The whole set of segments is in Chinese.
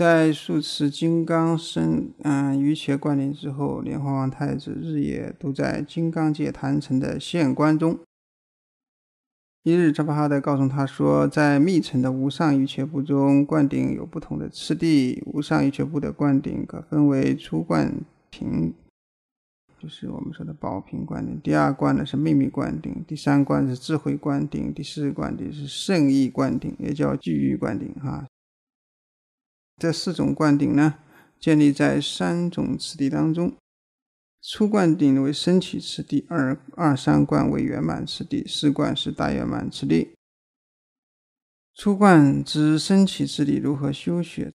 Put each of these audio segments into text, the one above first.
在数次金刚身嗯瑜伽灌顶之后，莲花王太子日夜都在金刚界坛城的现观中。一日，扎巴哈德告诉他说，在密城的无上瑜伽部中，灌顶有不同的次第。无上瑜伽部的灌顶可分为初灌、瓶，就是我们说的宝瓶灌顶；第二灌呢是秘密灌顶；第三灌是智慧灌顶；第四灌顶是圣意灌顶，也叫聚义灌顶啊。这四种灌顶呢，建立在三种次第当中。初灌顶为升起次第，二二三灌为圆满次第，四灌是大圆满次第。初灌之升起次第如何修学？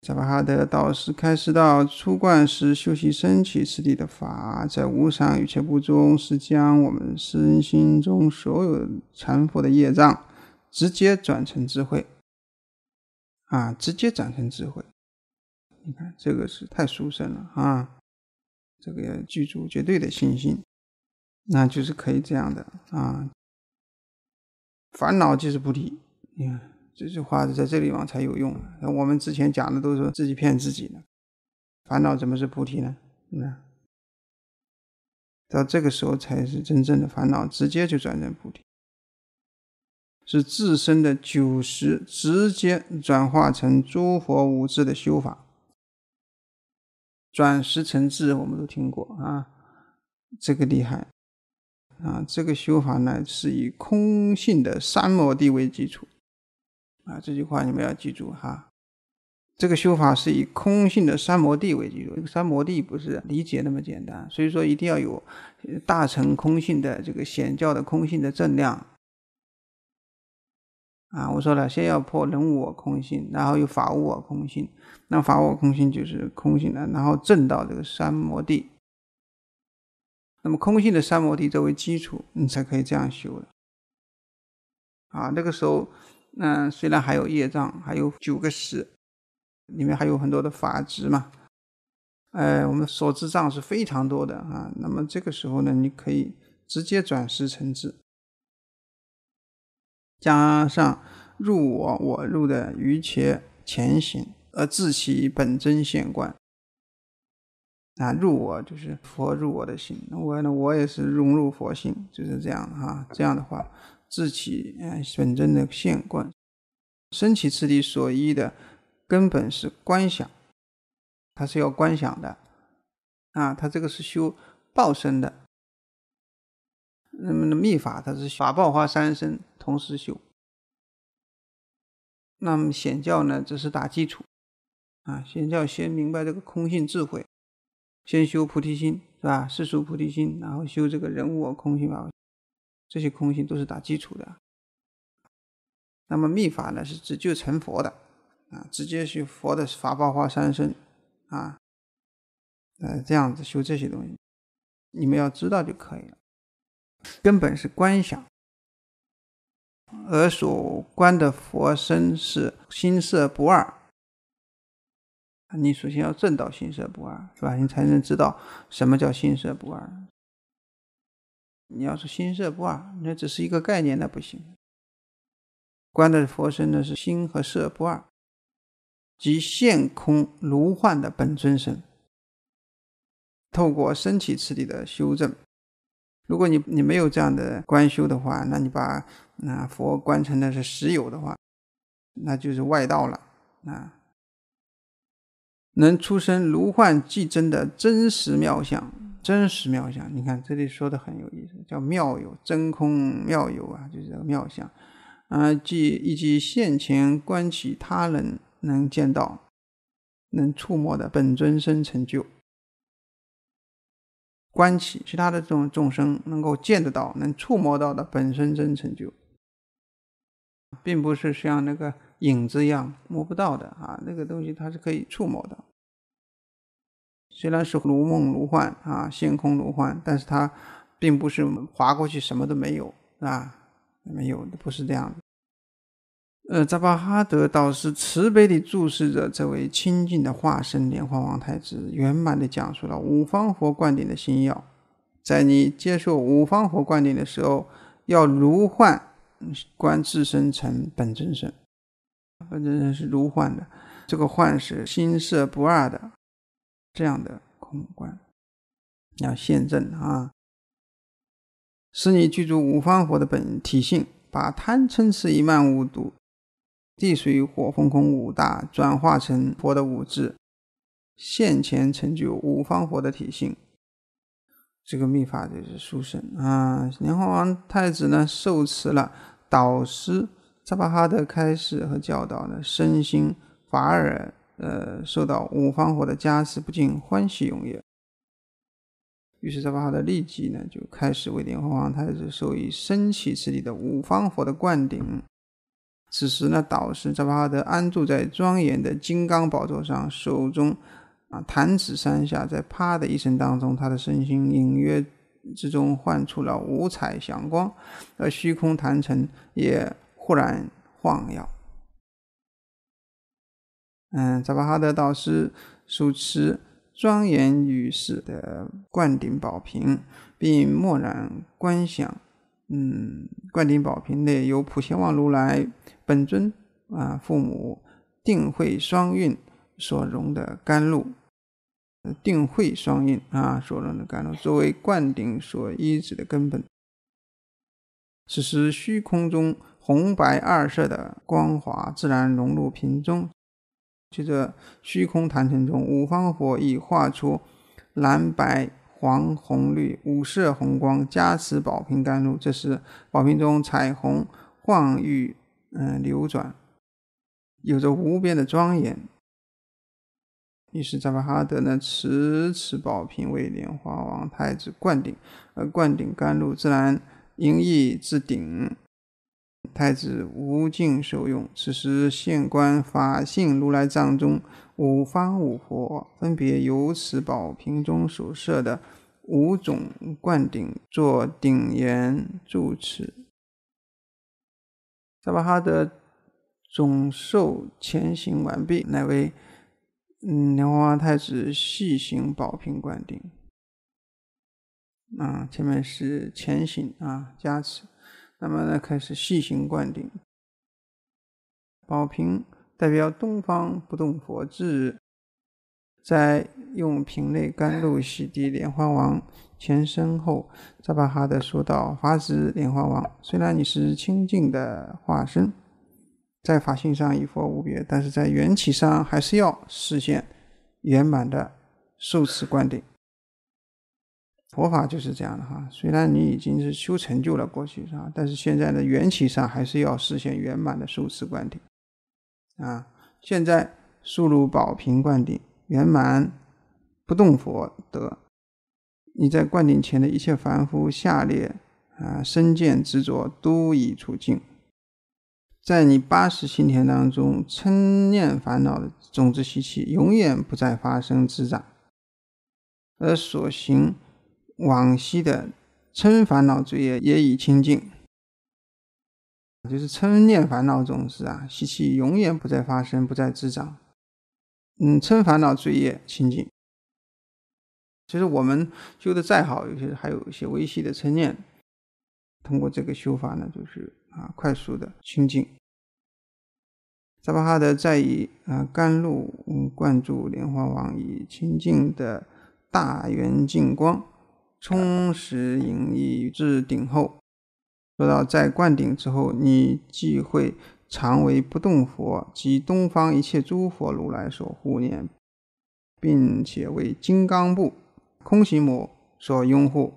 扎巴哈德导师开示到，初灌时修习升起次第的法，在无上瑜切部中是将我们身心中所有残缚的业障直接转成智慧。啊，直接转成智慧，你看这个是太殊胜了啊！这个要记住绝对的信心，那就是可以这样的啊。烦恼即是菩提，你看这句话是在这个地方才有用。那我们之前讲的都是自己骗自己的，烦恼怎么是菩提呢？那到这个时候才是真正的烦恼，直接就转成菩提。是自身的九十直接转化成诸佛五智的修法，转识成智，我们都听过啊，这个厉害啊！这个修法呢，是以空性的三摩地为基础啊。这句话你们要记住哈。这个修法是以空性的三摩地为基础，这个三摩地不是理解那么简单，所以说一定要有大乘空性的这个显教的空性的正量。啊，我说了，先要破人我空性，然后又法我空性。那法我空性就是空性的，然后证到这个三摩地。那么空性的三摩地作为基础，你才可以这样修的。啊，那个时候，那虽然还有业障，还有九个识，里面还有很多的法执嘛，呃，我们所知障是非常多的啊。那么这个时候呢，你可以直接转识成智。加上入我我入的余且前行，而自起本真现观。啊，入我就是佛入我的心，我呢，我也是融入佛性，就是这样啊。这样的话，自起本真的现观，升起次第所依的根本是观想，他是要观想的啊。他这个是修报身的，那么的密法，它是法报化三身。同时修，那么显教呢，只是打基础，啊，显教先明白这个空性智慧，先修菩提心，是吧？世俗菩提心，然后修这个人我空性啊，这些空性都是打基础的。那么密法呢，是直接成佛的，啊，直接修佛的法报化三身，啊，呃，这样子修这些东西，你们要知道就可以了。根本是观想。而所观的佛身是心色不二，你首先要证到心色不二，是吧？你才能知道什么叫心色不二。你要是心色不二，那只是一个概念，那不行。观的佛身呢是心和色不二，即现空如幻的本尊身。透过升起次第的修正，如果你你没有这样的观修的话，那你把。那佛观成的是实有的话，那就是外道了。那能出生如幻即真的真实妙相，真实妙相。你看这里说的很有意思，叫妙有真空妙有啊，就是这个妙相。啊，即以及现前观起他人能见到、能触摸的本尊身成就，观起其他的这种众生能够见得到、能触摸到的本尊真成就。并不是像那个影子一样摸不到的啊，那个东西它是可以触摸的。虽然是如梦如幻啊，现空如幻，但是它并不是划过去什么都没有，啊，没有，不是这样的。呃，扎巴哈德导师慈悲地注视着这位清净的化身莲花王太子，圆满的讲述了五方佛灌顶的心要。在你接受五方佛灌顶的时候，要如幻。观自身成本真身，本真身是如幻的，这个幻是心色不二的，这样的空观要现证啊，使你具足五方佛的本体性，把贪嗔痴慢五毒、地水火风空五大转化成佛的五智，现前成就五方佛的体性。这个秘法就是殊胜啊！莲花王太子呢，受持了。导师扎巴哈德开始和教导呢，身心反而呃受到五方佛的加持，不禁欢喜踊跃。于是扎巴哈德立即呢就开始为莲花王太子授予升起次第的五方佛的灌顶。此时呢，导师扎巴哈德安住在庄严的金刚宝座上，手中啊弹指三下，在啪的一声当中，他的身心隐约。之中幻出了五彩祥光，而虚空坛城也忽然晃耀。嗯，扎巴哈德导师手持庄严于世的灌顶宝瓶，并默然观想，嗯，灌顶宝瓶内有普贤王如来本尊啊父母定慧双运所融的甘露。定慧双印啊，所用的甘露，作为灌顶所依止的根本。此时虚空中红白二色的光华自然融入瓶中。接着虚空坛城中五方佛已化出蓝白黄红绿五色红光加持宝瓶甘露，这时宝瓶中彩虹晃欲嗯流转，有着无边的庄严。于是扎巴哈德呢，持此宝瓶为莲花王太子灌顶，而灌顶甘露自然因溢至顶，太子无尽受用。此时县官法性如来藏中五方五佛，分别由此宝瓶中所设的五种灌顶做顶言住持。扎巴哈德总受前行完毕，乃为。嗯，莲花太子细行宝瓶灌顶。啊，前面是前行啊加持，那么呢开始细行灌顶。宝瓶代表东方不动佛智，在用瓶内甘露洗涤莲花王前身后，扎巴哈的说道：“法子莲花王，虽然你是清净的化身。”在法性上一佛无别，但是在缘起上还是要实现圆满的受持灌顶。佛法就是这样的哈，虽然你已经是修成就了过去是吧？但是现在的缘起上还是要实现圆满的受持灌顶。啊，现在速入宝瓶灌顶圆满不动佛得。你在灌顶前的一切凡夫下列啊身见执着都已除尽。在你八十心田当中，嗔念烦恼的种子习气永远不再发生滋长，而所行往昔的嗔烦恼罪业也已清净。就是嗔念烦恼种子啊，习气永远不再发生，不再滋长。嗯，嗔烦恼罪业清净。其实我们修的再好，有些还有一些微细的嗔念，通过这个修法呢，就是。啊，快速的清净。萨巴哈德再以啊甘露灌注莲花王以清净的大圆净光充实引以至顶后，说到在灌顶之后，你既会常为不动佛及东方一切诸佛如来所护念，并且为金刚部空行魔所拥护。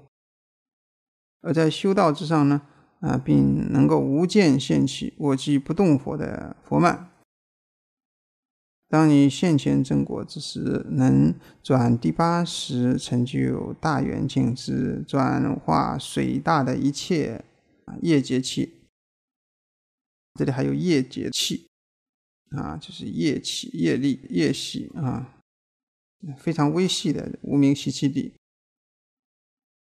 而在修道之上呢？啊，并能够无间现起我即不动佛的佛曼。当你现前正果之时，能转第八识，成就大圆镜之转化水大的一切业结气。这里还有业结气，啊，就是业气、业力、业息啊，非常微细的无名息气力。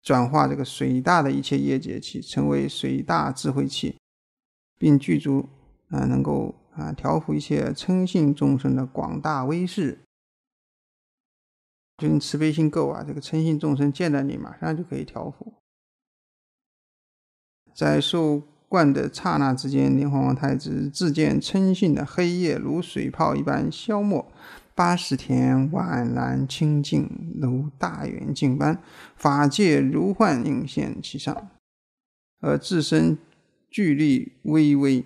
转化这个水大的一切业界气，成为水大智慧气，并具足啊，能够啊调伏一切嗔性众生的广大威势。就你慈悲心够啊，这个嗔性众生见到你，马上就可以调伏。在受灌的刹那之间，莲华王太子自见嗔性的黑夜如水泡一般消没。八十天宛然清净，如大圆镜般，法界如幻影现其上，而自身聚力巍巍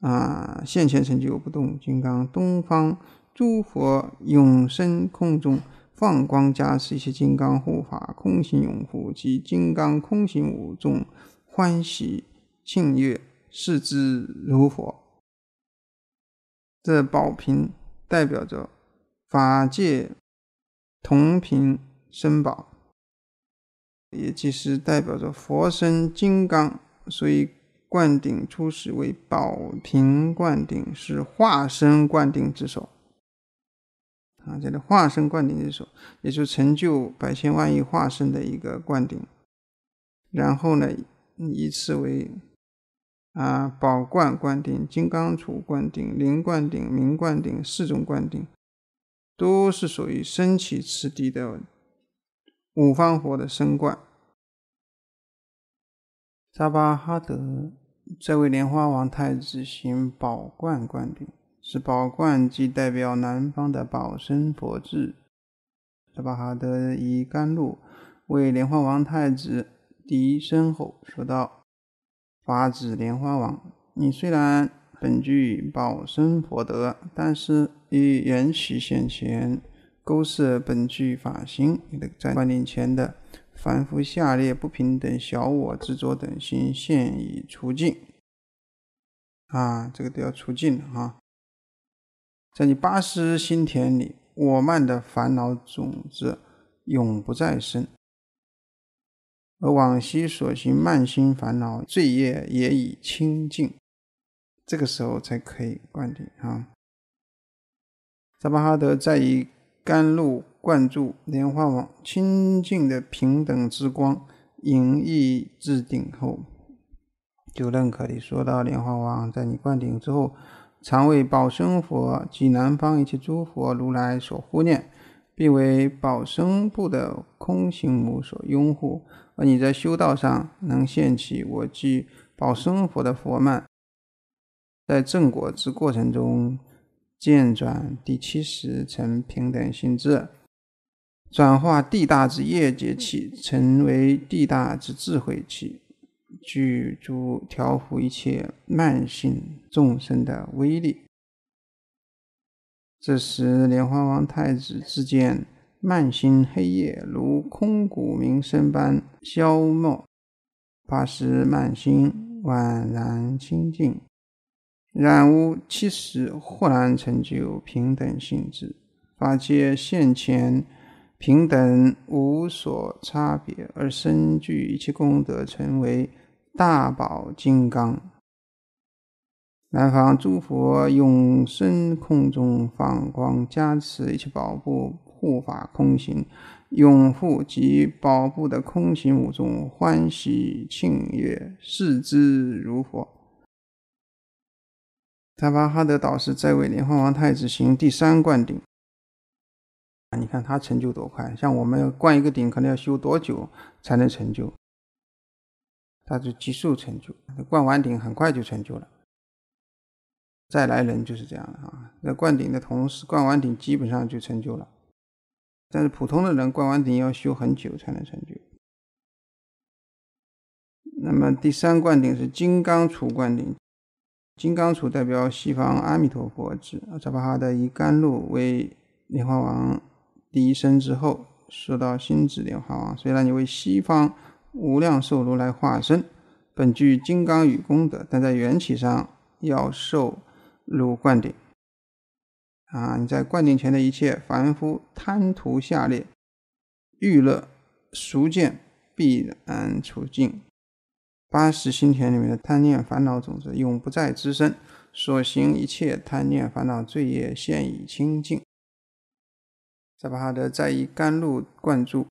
啊，现前成就不动金刚，东方诸佛永生空中放光加持一些金刚护法、空行拥护及金刚空行五众欢喜庆悦，视之如佛。这宝瓶代表着。法界同频生宝，也即是代表着佛身金刚，所以灌顶初始为宝瓶灌顶，是化身灌顶之首。啊，这里化身灌顶之首，也就成就百千万亿化身的一个灌顶。然后呢，依次为啊宝冠灌顶、金刚杵灌顶、灵灌顶、明灌顶四种灌顶。都是属于升起次第的五方佛的身冠。扎巴哈德在为莲花王太子行宝冠冠礼，是宝冠即代表南方的宝生佛智。扎巴哈德以甘露为莲花王太子低声吼说道：“法子莲花王，你虽然……”本具保身佛德，但是以缘起现前，勾摄本具法性。在万年前的凡夫，下列不平等、小我执着等心，现已除尽。啊，这个都要除尽了哈。在你八识心田里，我慢的烦恼种子永不再生，而往昔所行慢心烦恼罪业也已清净。这个时候才可以灌顶啊！扎巴哈德在以甘露灌注莲花王清净的平等之光，引溢至顶后，就认可你说到：莲花王在你灌顶之后，常为保生佛及南方一切诸佛如来所护念，并为保生部的空行母所拥护。而你在修道上能现起我即保生佛的佛曼。在正果之过程中，渐转第七十成平等心智，转化地大之业力气，成为地大之智慧气，具足调伏一切慢性众生的威力。这时，莲花王太子之见慢心黑夜，如空谷鸣声般消没，八时慢心宛然清净。然无其实忽然成就平等性质，法界现前平等无所差别，而身具一切功德，成为大宝金刚。南方诸佛永生空中放光加持一切宝部护法空行，永护及宝部的空行五众欢喜庆悦，视之如佛。萨巴哈德导师在为连环王太子行第三灌顶啊！你看他成就多快，像我们灌一个顶，可能要修多久才能成就？他就极速成就，灌完顶很快就成就了。再来人就是这样的啊，在灌顶的同时，灌完顶基本上就成就了。但是普通的人灌完顶要修很久才能成就。那么第三灌顶是金刚杵灌顶。金刚杵代表西方阿弥陀佛指阿扎巴哈的以甘露为莲花王第一声之后，说到心子莲花王，虽然你为西方无量寿如来化身，本具金刚与功德，但在缘起上要受入灌顶。啊，你在灌顶前的一切凡夫贪图下列欲乐俗见，必然处境。八十心田里面的贪念烦恼种子永不再滋生，所行一切贪念烦恼罪业现已清净。扎巴哈德再以甘露灌注，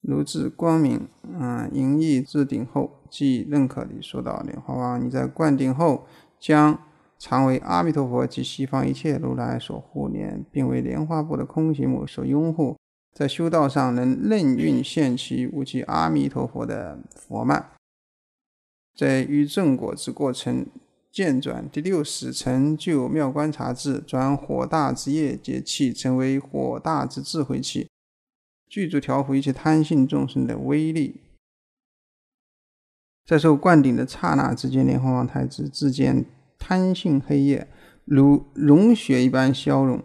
如至光明，嗯，盈溢至顶后，即认可你说道：“莲花王，你在灌顶后，将常为阿弥陀佛及西方一切如来所护念，并为莲花部的空行母所拥护，在修道上能任运现其无极阿弥陀佛的佛曼。”在遇正果之过程，渐转第六识成就妙观察智，转火大之业结气，成为火大之智慧气，具足调伏一切贪性众生的威力。在受灌顶的刹那之间，莲花王太子自见贪性黑夜如融雪一般消融，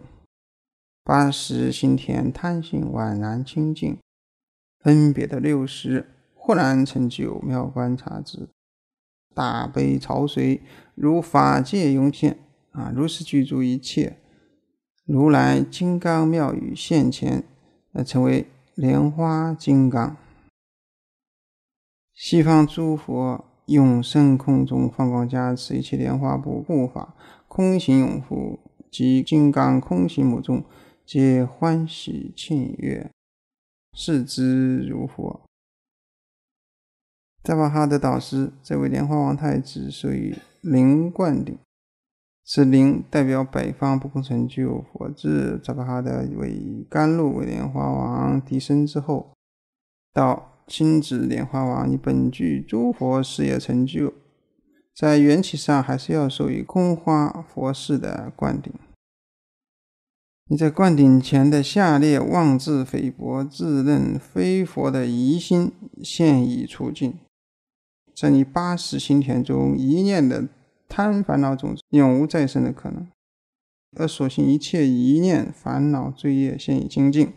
八十心田贪性宛然清净。分别的六十，豁然成就妙观察智。大悲潮水如法界涌现啊！如是具足一切如来金刚妙语现前，呃，成为莲花金刚。西方诸佛永生空中放光加持一切莲花不护法空行永护及金刚空行母众，皆欢喜庆悦，视之如佛。扎巴哈的导师，这位莲花王太子属于灵灌顶，此灵代表北方不空成就佛。自扎巴哈的为甘露为莲花王提升之后，到亲子莲花王，你本具诸佛事业成就，在缘起上还是要属于空花佛事的灌顶。你在灌顶前的下列妄自菲薄、自认非佛的疑心，现已除尽。在你八十心田中一念的贪烦恼种子永无再生的可能，而所幸一切一念烦恼罪业现已清净。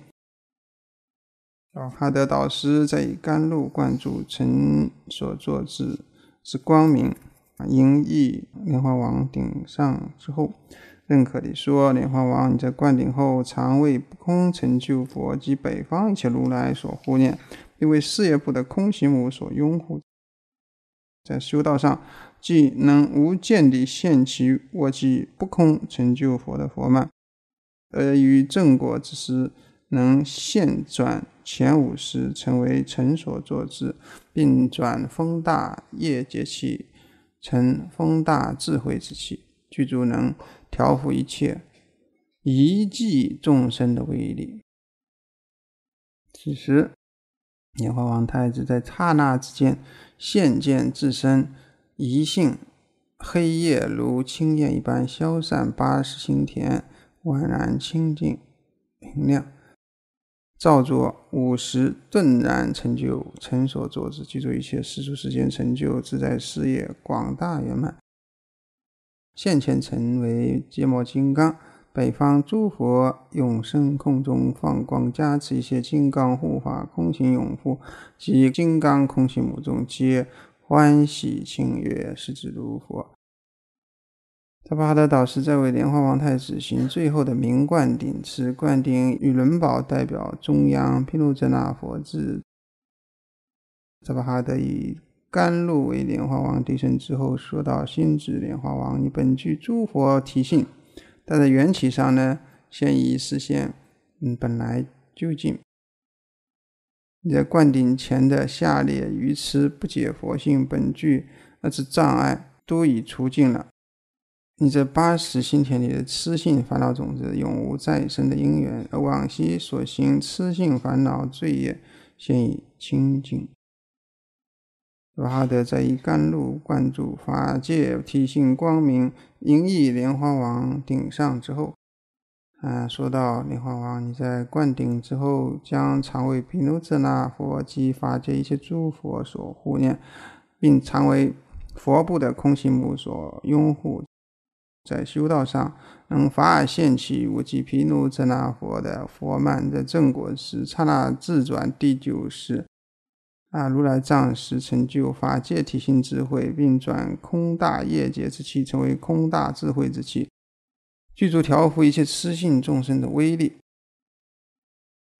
啊，哈德导师在以甘露灌注尘所作之之光明，啊，迎译莲花王顶上之后，认可地说：“莲花王，你在灌顶后常为不空成就佛及北方一切如来所护念，并为事业部的空行母所拥护。”在修道上，既能无间地现其卧机不空，成就佛的佛曼；而于正果之时，能现转前五识，成为成所作之，并转风大业结气成风大智慧之气，具足能调伏一切一即众生的威力。其实。莲花王太子在刹那之间现见自身一性，黑夜如青焰一般消散，八十星田宛然清净明亮，照作五十顿然成就，成所作之，具足一切世俗世间成就自在事业，广大圆满，现前成为揭摩金刚。北方诸佛永生空中放光加持一些金刚护法空行永护及金刚空行母中皆欢喜庆悦是指如佛。扎巴哈德导师在为莲花王太子行最后的名冠顶，此冠顶与伦宝代表中央毗卢遮那佛智。扎巴哈德以甘露为莲花王地身之后，说到心指莲花王，你本具诸佛体性。但在缘起上呢，现已实现，嗯，本来究竟。你在灌顶前的下列愚痴不解佛性本具，那是障碍都已除尽了。你这八十心田里的痴性烦恼种子永无再生的因缘，而往昔所行痴性烦恼罪业现已清净。罗哈德在以甘露灌注法界体性光明银翼莲花王顶上之后，啊，说到莲花王，你在灌顶之后，将常为毗卢遮那佛及法界一切诸佛所护念，并常为佛部的空心母所拥护。在修道上，能法尔现起无际毗卢遮那佛的佛曼，在正果时刹那自转第九世。啊！如来藏时成就法界体性智慧，并转空大业界之气，成为空大智慧之气，具足调伏一切痴性众生的威力。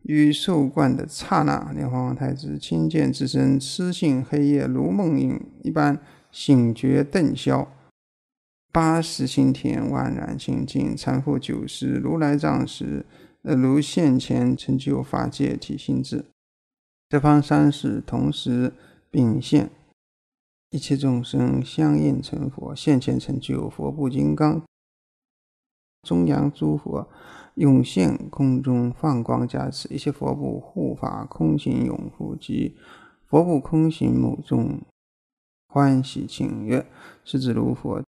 于受观的刹那，莲花王太子亲见自身痴性黑夜如梦影一般醒觉顿消，八十心田宛然清净，参就九十如来藏时，呃，如现前成就法界体性智。德方三世同时并现，一切众生相应成佛。现前成就佛部金刚，中央诸佛涌现空中放光加持，一切佛部护法空行拥护及佛部空行母众欢喜庆愿，是指如佛。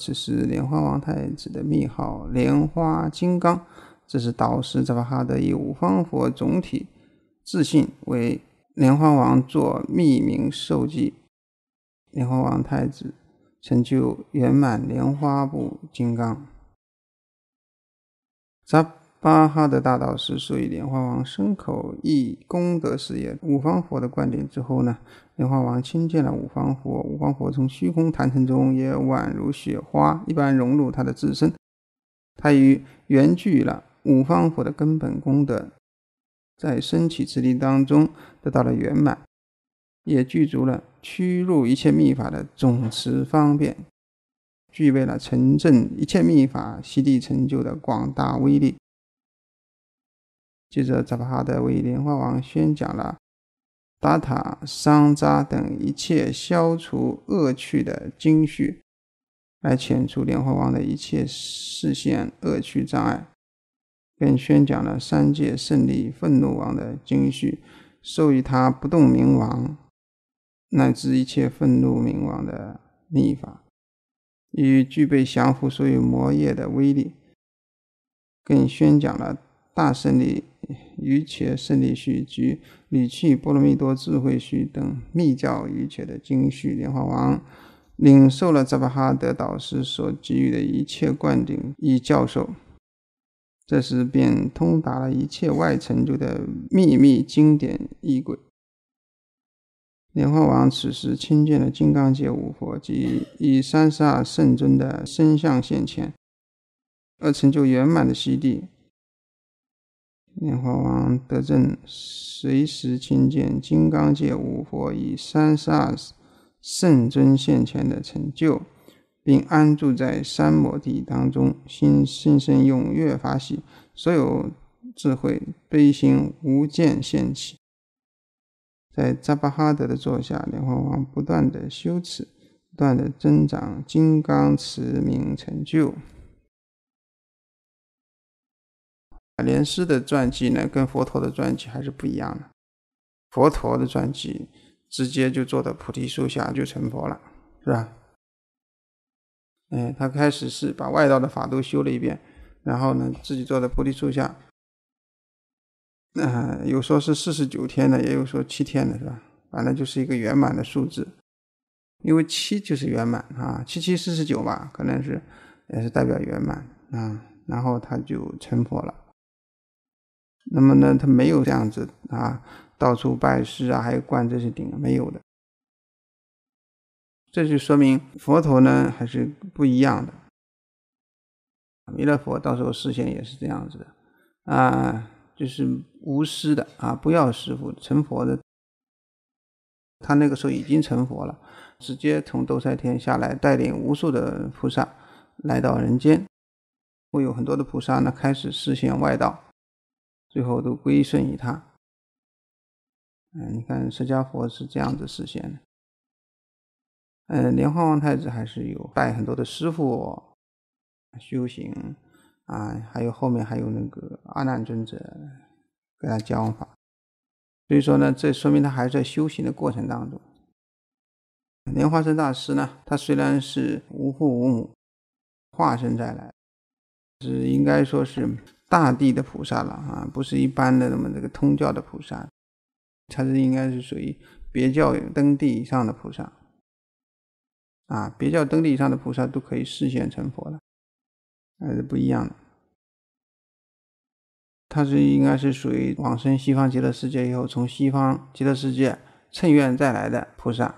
此时莲花王太子的密号莲花金刚，这是导师扎巴哈的以五方佛总体。自信为莲花王做密名受记，莲花王太子成就圆满莲花部金刚。扎巴哈的大导师说：“以莲花王身口意功德事业五方佛的观点之后呢，莲花王亲见了五方佛，五方佛从虚空坛城中也宛如雪花一般融入他的自身，他与圆聚了五方佛的根本功德。”在升起之地当中得到了圆满，也具足了驱入一切密法的总持方便，具备了成正一切密法悉地成就的广大威力。接着，扎巴哈德为莲花王宣讲了达塔、桑扎等一切消除恶趣的经序，来遣除莲花王的一切视线恶趣障碍。更宣讲了三界胜利愤怒王的经序，授予他不动明王乃至一切愤怒明王的秘法，以具备降伏所有魔业的威力。更宣讲了大胜利瑜伽胜利序及理趣罗蜜多智慧序等密教瑜伽的经序。莲花王领受了扎巴哈德导师所给予的一切灌顶以教授。这时便通达了一切外成就的秘密经典仪轨。莲花王此时亲见了金刚界五佛及以三十二圣尊的身相现前而成就圆满的西地。莲花王得证随时亲见金刚界五佛以三十二圣尊现前的成就。并安住在三摩地当中，心心生踊跃法喜，所有智慧悲心无间现起。在扎巴哈德的座下，莲花王不断的修持，不断的增长金刚持名成就。莲师的传记呢，跟佛陀的传记还是不一样的。佛陀的传记直接就坐到菩提树下就成佛了，是吧？哎，他开始是把外道的法都修了一遍，然后呢，自己坐在菩提树下。嗯，有说是四十九天的，也有说七天的，是吧？反正就是一个圆满的数字，因为七就是圆满啊，七七四十九吧，可能是也是代表圆满啊。然后他就成佛了。那么呢，他没有这样子啊，到处拜师啊，还有灌这些顶没有的。这就说明佛陀呢还是不一样的，弥勒佛到时候视线也是这样子的，啊，就是无师的啊，不要师傅成佛的，他那个时候已经成佛了，直接从兜率天下来，带领无数的菩萨来到人间，会有很多的菩萨呢开始视线外道，最后都归顺于他。嗯，你看释迦佛是这样子实现的。嗯，莲花王太子还是有拜很多的师傅修行啊，还有后面还有那个阿难尊者跟他教法，所以说呢，这说明他还在修行的过程当中。莲花生大师呢，他虽然是无父无母，化身再来，是应该说是大地的菩萨了啊，不是一般的那么这个通教的菩萨，他是应该是属于别教登地以上的菩萨。啊，别叫登地以上的菩萨都可以视现成佛了，还是不一样的。他是应该是属于往生西方极乐世界以后，从西方极乐世界乘愿再来的菩萨，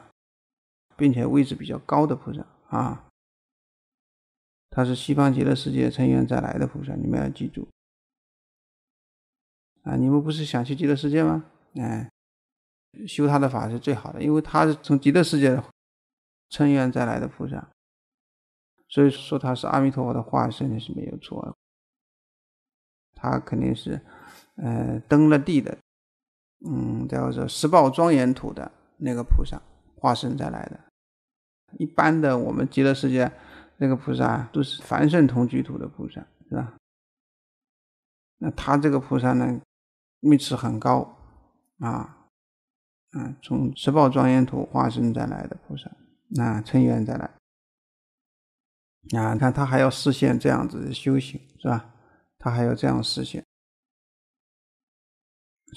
并且位置比较高的菩萨啊。他是西方极乐世界乘愿再来的菩萨，你们要记住啊。你们不是想去极乐世界吗？哎，修他的法是最好的，因为他是从极乐世界的。乘愿再来的菩萨，所以说他是阿弥陀佛的化身是没有错。他肯定是，呃，登了地的，嗯，叫做十宝庄严土的那个菩萨化身再来的。一般的我们极乐世界那个菩萨都是凡圣同居土的菩萨，是吧？那他这个菩萨呢，密次很高啊，嗯，从十宝庄严土化身再来的菩萨。啊，成缘再来啊！你看他还要视现这样子修行是吧？他还要这样视现。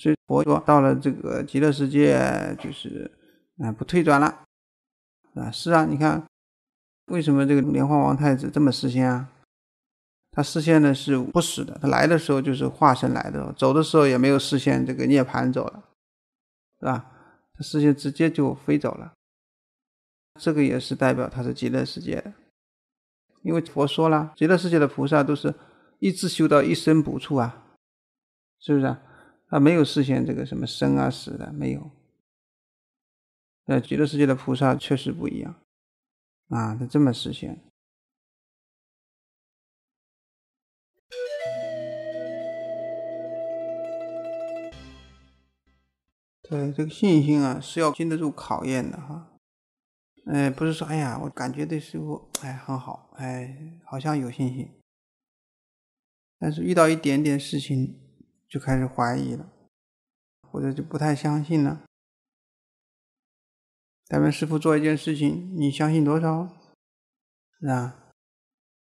所以佛说到了这个极乐世界，就是啊不退转了啊。是啊，你看为什么这个莲花王太子这么实现啊？他视现的是不死的，他来的时候就是化身来的，走的时候也没有视现这个涅槃走了，是吧？他视现直接就飞走了。这个也是代表他是极乐世界的，因为佛说了，极乐世界的菩萨都是一直修到一生不处啊，是不是啊？他没有实现这个什么生啊死的，没有。呃，极乐世界的菩萨确实不一样啊，他这么实现。对这个信心啊，是要经得住考验的哈。哎，不是说，哎呀，我感觉对师傅，哎，很好，哎，好像有信心。但是遇到一点点事情，就开始怀疑了，或者就不太相信了。咱们师傅做一件事情，你相信多少？是吧？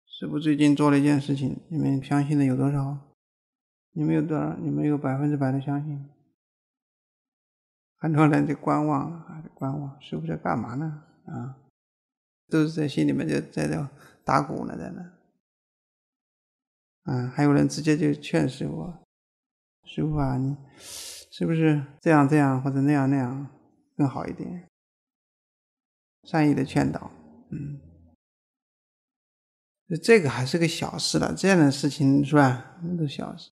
师傅最近做了一件事情，你们相信的有多少？你们有多少？你们有百分之百的相信？很多人在观望还在观望。师傅在干嘛呢？啊，都是在心里面就在那打鼓呢，在那。啊，还有人直接就劝师傅：“师傅啊，你是不是这样这样或者那样那样更好一点？”善意的劝导，嗯，这个还是个小事了。这样的事情是吧？都是小事。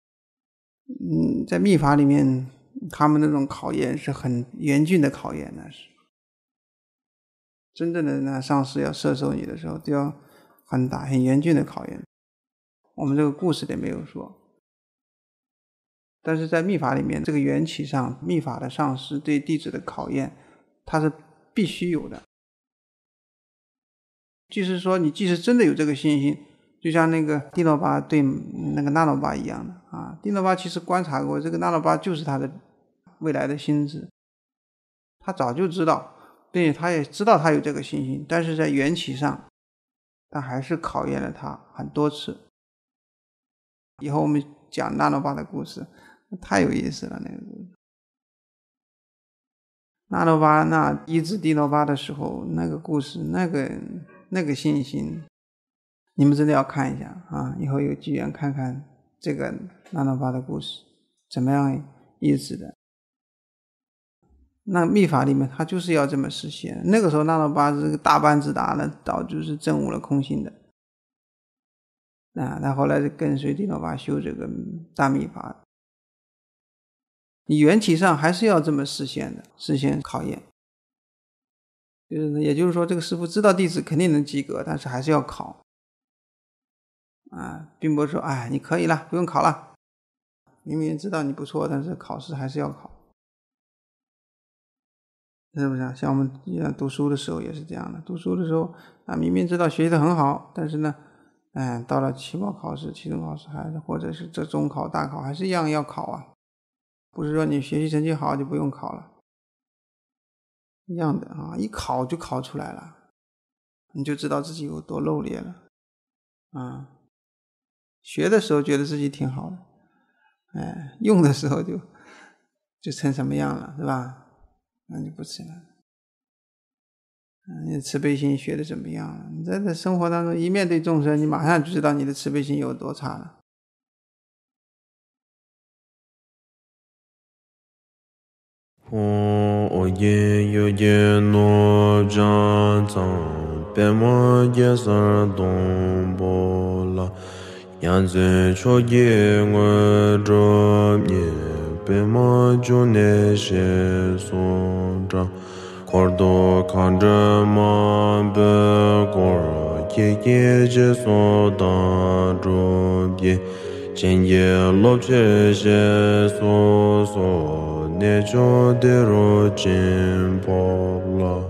嗯，在秘法里面，他们那种考验是很严峻的考验，那是。真正的那上司要射手你的时候，都要很大很严峻的考验。我们这个故事里没有说，但是在密法里面，这个缘起上，密法的上司对弟子的考验，它是必须有的。就是说，你即使真的有这个信心，就像那个蒂诺巴对那个纳诺巴一样的啊，蒂诺巴其实观察过，这个纳诺巴就是他的未来的心智，他早就知道。并且他也知道他有这个信心，但是在缘起上，他还是考验了他很多次。以后我们讲纳罗巴的故事，太有意思了那个。纳罗巴那医治迪罗巴的时候，那个故事，那个那个信心，你们真的要看一下啊！以后有机缘看看这个纳罗巴的故事怎么样医治的。那密法里面，他就是要这么实现。那个时候，那罗巴是个大班子达呢，早就是证悟了空性的。啊，他后来就跟随迪罗巴修这个大密法。你缘起上还是要这么实现的，实现考验。就是，也就是说，这个师傅知道弟子肯定能及格，但是还是要考。啊，并不是说，哎，你可以了，不用考了。明明知道你不错，但是考试还是要考。是不是啊？像我们以前读书的时候也是这样的。读书的时候啊，明明知道学习的很好，但是呢，哎，到了期末考试、期中考试还是，或者是这中考、大考，还是一样要考啊。不是说你学习成绩好就不用考了，一样的啊。一考就考出来了，你就知道自己有多露怯了啊。学的时候觉得自己挺好的，哎，用的时候就就成什么样了，是吧？那就不吃了。嗯，慈悲心学的怎么样？你在这生活当中一面对众生，你马上就知道你的慈悲心有多差了。pima june she sunja kordo kandra ma be kora ke ke je da ru ge chen ye che ne de po la